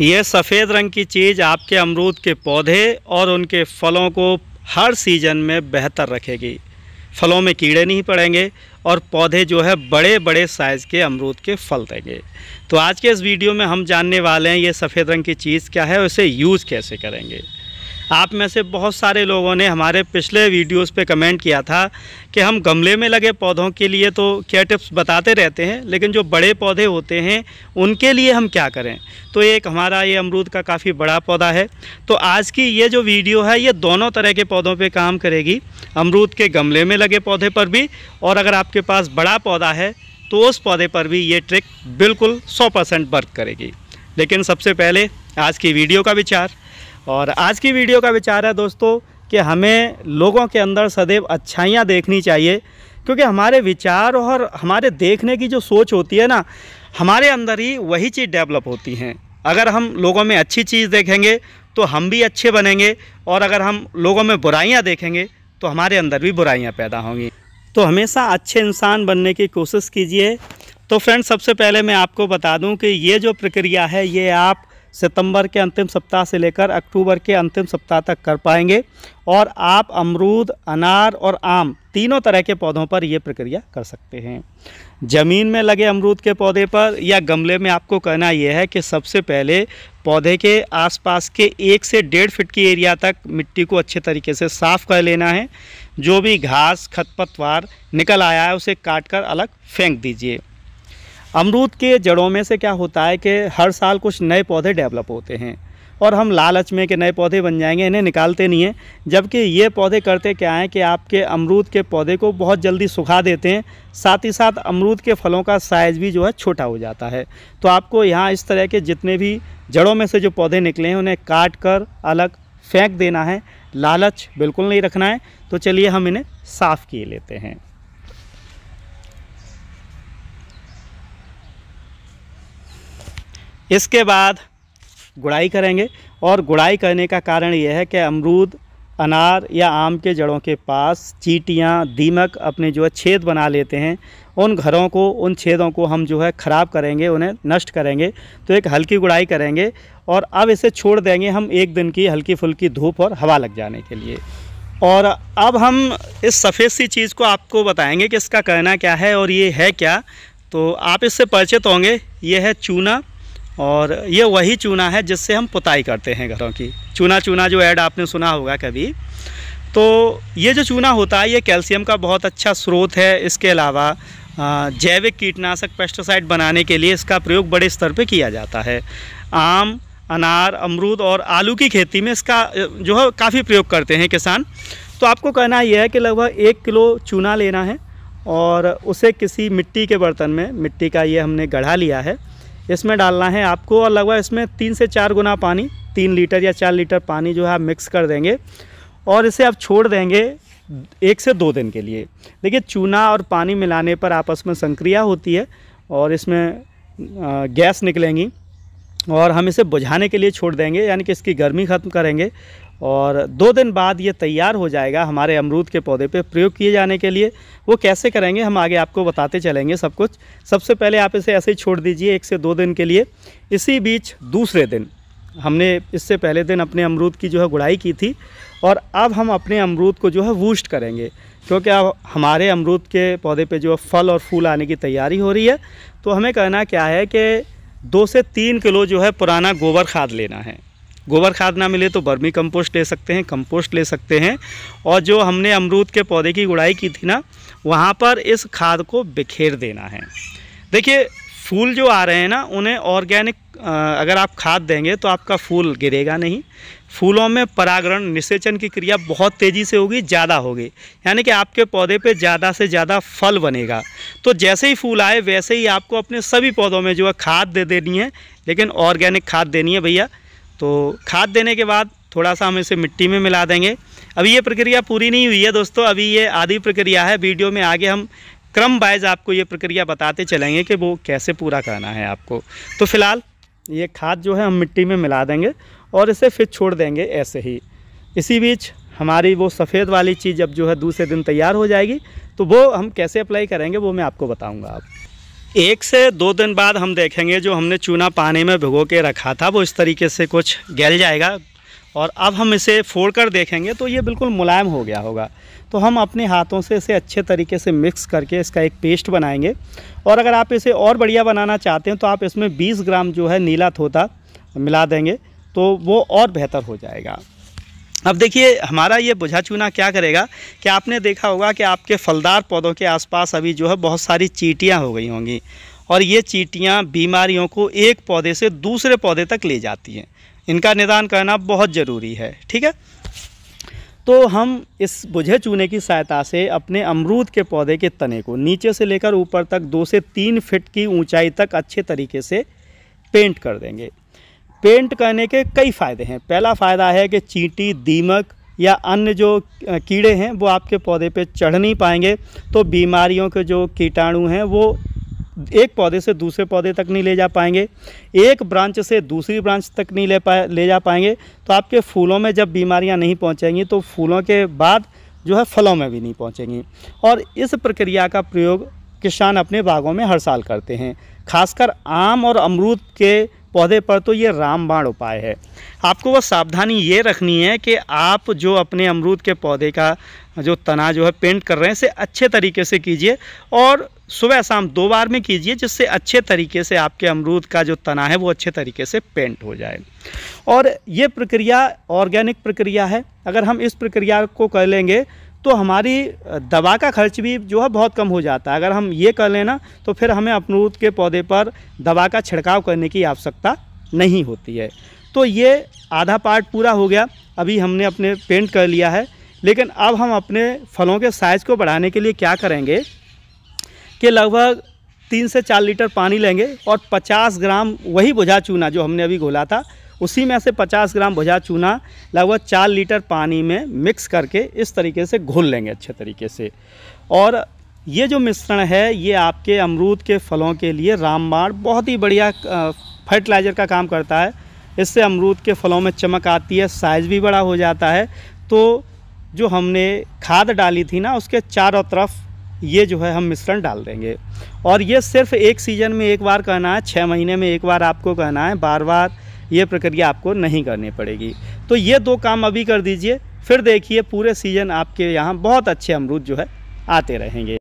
ये सफ़ेद रंग की चीज़ आपके अमरूद के पौधे और उनके फलों को हर सीज़न में बेहतर रखेगी फलों में कीड़े नहीं पड़ेंगे और पौधे जो है बड़े बड़े साइज़ के अमरूद के फल देंगे तो आज के इस वीडियो में हम जानने वाले हैं ये सफ़ेद रंग की चीज़ क्या है और इसे यूज़ कैसे करेंगे आप में से बहुत सारे लोगों ने हमारे पिछले वीडियोस पे कमेंट किया था कि हम गमले में लगे पौधों के लिए तो क्या टिप्स बताते रहते हैं लेकिन जो बड़े पौधे होते हैं उनके लिए हम क्या करें तो एक हमारा ये अमरूद का काफ़ी बड़ा पौधा है तो आज की ये जो वीडियो है ये दोनों तरह के पौधों पर काम करेगी अमरूद के गमले में लगे पौधे पर भी और अगर आपके पास बड़ा पौधा है तो उस पौधे पर भी ये ट्रिक बिल्कुल 100 परसेंट वर्क करेगी लेकिन सबसे पहले आज की वीडियो का विचार और आज की वीडियो का विचार है दोस्तों कि हमें लोगों के अंदर सदैव अच्छाइयाँ देखनी चाहिए क्योंकि हमारे विचार और हमारे देखने की जो सोच होती है ना हमारे अंदर ही वही चीज़ डेवलप होती हैं अगर हम लोगों में अच्छी चीज़ देखेंगे तो हम भी अच्छे बनेंगे और अगर हम लोगों में बुराइयाँ देखेंगे तो हमारे अंदर भी बुराइयाँ पैदा होंगी तो हमेशा अच्छे इंसान बनने की कोशिश कीजिए तो फ्रेंड सबसे पहले मैं आपको बता दूं कि ये जो प्रक्रिया है ये आप सितंबर के अंतिम सप्ताह से लेकर अक्टूबर के अंतिम सप्ताह तक कर पाएंगे और आप अमरूद अनार और आम तीनों तरह के पौधों पर ये प्रक्रिया कर सकते हैं ज़मीन में लगे अमरूद के पौधे पर या गमले में आपको कहना यह है कि सबसे पहले पौधे के आसपास के एक से डेढ़ फिट की एरिया तक मिट्टी को अच्छे तरीके से साफ़ कर लेना है जो भी घास खतपतवार निकल आया है उसे काट कर अलग फेंक दीजिए अमरूद के जड़ों में से क्या होता है कि हर साल कुछ नए पौधे डेवलप होते हैं और हम लालच में के नए पौधे बन जाएंगे इन्हें निकालते नहीं हैं जबकि ये पौधे करते क्या हैं कि आपके अमरूद के पौधे को बहुत जल्दी सुखा देते हैं साथ ही साथ अमरूद के फलों का साइज़ भी जो है छोटा हो जाता है तो आपको यहाँ इस तरह के जितने भी जड़ों में से जो पौधे निकले हैं उन्हें काट कर अलग फेंक देना है लालच बिल्कुल नहीं रखना है तो चलिए हम इन्हें साफ़ किए लेते हैं इसके बाद गुड़ाई करेंगे और गुड़ाई करने का कारण यह है कि अमरूद अनार या आम के जड़ों के पास चीटियाँ दीमक अपने जो है छेद बना लेते हैं उन घरों को उन छेदों को हम जो है ख़राब करेंगे उन्हें नष्ट करेंगे तो एक हल्की गुड़ाई करेंगे और अब इसे छोड़ देंगे हम एक दिन की हल्की फुल्की धूप और हवा लग जाने के लिए और अब हम इस सफ़ेद सी चीज़ को आपको बताएंगे कि इसका कहना क्या है और ये है क्या तो आप इससे परिचित होंगे ये है चूना और ये वही चूना है जिससे हम पुताई करते हैं घरों की चूना चूना जो ऐड आपने सुना होगा कभी तो ये जो चूना होता है ये कैल्शियम का बहुत अच्छा स्रोत है इसके अलावा जैविक कीटनाशक पेस्टिसाइड बनाने के लिए इसका प्रयोग बड़े स्तर पर किया जाता है आम अनार अमरूद और आलू की खेती में इसका जो है काफ़ी प्रयोग करते हैं किसान तो आपको कहना यह है कि लगभग एक किलो चूना लेना है और उसे किसी मिट्टी के बर्तन में मिट्टी का ये हमने गढ़ा लिया है इसमें डालना है आपको और लगभग इसमें तीन से चार गुना पानी तीन लीटर या चार लीटर पानी जो है आप मिक्स कर देंगे और इसे आप छोड़ देंगे एक से दो दिन के लिए देखिए चूना और पानी मिलाने पर आपस में संक्रिया होती है और इसमें गैस निकलेंगी और हम इसे बुझाने के लिए छोड़ देंगे यानी कि इसकी गर्मी ख़त्म करेंगे और दो दिन बाद ये तैयार हो जाएगा हमारे अमरूद के पौधे पे प्रयोग किए जाने के लिए वो कैसे करेंगे हम आगे आपको बताते चलेंगे सब कुछ सबसे पहले आप इसे ऐसे ही छोड़ दीजिए एक से दो दिन के लिए इसी बीच दूसरे दिन हमने इससे पहले दिन अपने अमरूद की जो है गुड़ाई की थी और अब हम अपने अमरूद को जो है वूस्ट करेंगे क्योंकि अब हमारे अमरूद के पौधे पर जो है फल और फूल आने की तैयारी हो रही है तो हमें कहना क्या है कि दो से तीन किलो जो है पुराना गोबर खाद लेना है गोबर खाद ना मिले तो बर्मी कंपोस्ट ले सकते हैं कंपोस्ट ले सकते हैं और जो हमने अमरूद के पौधे की गुड़ाई की थी ना वहाँ पर इस खाद को बिखेर देना है देखिए फूल जो आ रहे हैं ना उन्हें ऑर्गेनिक अगर आप खाद देंगे तो आपका फूल गिरेगा नहीं फूलों में परागरण निषेचन की क्रिया बहुत तेज़ी से होगी ज़्यादा होगी यानी कि आपके पौधे पे ज़्यादा से ज़्यादा फल बनेगा तो जैसे ही फूल आए वैसे ही आपको अपने सभी पौधों में जो है खाद दे देनी है लेकिन ऑर्गेनिक खाद देनी है भैया तो खाद देने के बाद थोड़ा सा हम इसे मिट्टी में मिला देंगे अभी ये प्रक्रिया पूरी नहीं हुई है दोस्तों अभी ये आधी प्रक्रिया है वीडियो में आगे हम क्रम वाइज आपको ये प्रक्रिया बताते चलेंगे कि वो कैसे पूरा करना है आपको तो फिलहाल ये खाद जो है हम मिट्टी में मिला देंगे और इसे फिर छोड़ देंगे ऐसे ही इसी बीच हमारी वो सफ़ेद वाली चीज़ अब जो है दूसरे दिन तैयार हो जाएगी तो वो हम कैसे अप्लाई करेंगे वो मैं आपको बताऊँगा आप एक से दो दिन बाद हम देखेंगे जो हमने चूना पानी में भिगो के रखा था वो इस तरीके से कुछ गल जाएगा और अब हम इसे फोड़ कर देखेंगे तो ये बिल्कुल मुलायम हो गया होगा तो हम अपने हाथों से इसे अच्छे तरीके से मिक्स करके इसका एक पेस्ट बनाएंगे और अगर आप इसे और बढ़िया बनाना चाहते हैं तो आप इसमें 20 ग्राम जो है नीला थोता मिला देंगे तो वो और बेहतर हो जाएगा अब देखिए हमारा ये बुझा चूना क्या करेगा कि आपने देखा होगा कि आपके फलदार पौधों के आसपास अभी जो है बहुत सारी चीटियाँ हो गई होंगी और ये चीटियाँ बीमारियों को एक पौधे से दूसरे पौधे तक ले जाती हैं इनका निदान करना बहुत ज़रूरी है ठीक है तो हम इस बुझे चूने की सहायता से अपने अमरूद के पौधे के तने को नीचे से लेकर ऊपर तक दो से तीन फिट की ऊंचाई तक अच्छे तरीके से पेंट कर देंगे पेंट करने के कई फ़ायदे हैं पहला फ़ायदा है कि चींटी दीमक या अन्य जो कीड़े हैं वो आपके पौधे पे चढ़ नहीं पाएंगे तो बीमारियों के जो कीटाणु हैं वो एक पौधे से दूसरे पौधे तक नहीं ले जा पाएंगे एक ब्रांच से दूसरी ब्रांच तक नहीं ले पाए ले जा पाएंगे तो आपके फूलों में जब बीमारियां नहीं पहुंचेंगी तो फूलों के बाद जो है फलों में भी नहीं पहुँचेंगी और इस प्रक्रिया का प्रयोग किसान अपने बागों में हर साल करते हैं खासकर आम और अमरूद के पौधे पर तो ये रामबाण उपाय है आपको वह सावधानी ये रखनी है कि आप जो अपने अमरूद के पौधे का जो तना जो है पेंट कर रहे हैं इसे अच्छे तरीके से कीजिए और सुबह शाम दो बार में कीजिए जिससे अच्छे तरीके से आपके अमरूद का जो तना है वो अच्छे तरीके से पेंट हो जाए और ये प्रक्रिया ऑर्गेनिक प्रक्रिया है अगर हम इस प्रक्रिया को कर लेंगे तो हमारी दवा का खर्च भी जो है बहुत कम हो जाता है अगर हम ये कर लेना तो फिर हमें अमरूद के पौधे पर दवा का छिड़काव करने की आवश्यकता नहीं होती है तो ये आधा पार्ट पूरा हो गया अभी हमने अपने पेंट कर लिया है लेकिन अब हम अपने फलों के साइज़ को बढ़ाने के लिए क्या करेंगे कि लगभग तीन से चार लीटर पानी लेंगे और पचास ग्राम वही बुझा चूना जो हमने अभी घोला था उसी में से 50 ग्राम भुजा चूना लगभग चार लीटर पानी में मिक्स करके इस तरीके से घोल लेंगे अच्छे तरीके से और ये जो मिश्रण है ये आपके अमरूद के फलों के लिए रामबाण बहुत ही बढ़िया फर्टिलाइज़र का काम करता है इससे अमरूद के फलों में चमक आती है साइज़ भी बड़ा हो जाता है तो जो हमने खाद डाली थी ना उसके चारों तरफ ये जो है हम मिश्रण डाल देंगे और ये सिर्फ एक सीज़न में एक बार कहना है छः महीने में एक बार आपको कहना है बार बार ये प्रक्रिया आपको नहीं करनी पड़ेगी तो ये दो काम अभी कर दीजिए फिर देखिए पूरे सीजन आपके यहाँ बहुत अच्छे अमरूद जो है आते रहेंगे